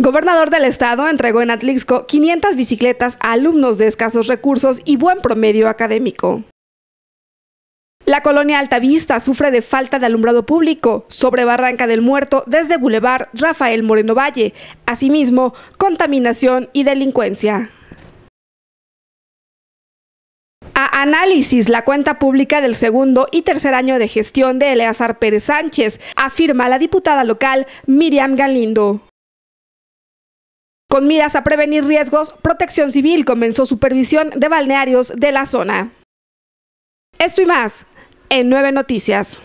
Gobernador del estado entregó en Atlixco 500 bicicletas a alumnos de escasos recursos y buen promedio académico. La colonia Altavista sufre de falta de alumbrado público sobre Barranca del Muerto desde Boulevard Rafael Moreno Valle, asimismo contaminación y delincuencia. A análisis, la cuenta pública del segundo y tercer año de gestión de Eleazar Pérez Sánchez, afirma la diputada local Miriam Galindo. Con miras a prevenir riesgos, Protección Civil comenzó supervisión de balnearios de la zona. Esto y más en Nueve Noticias.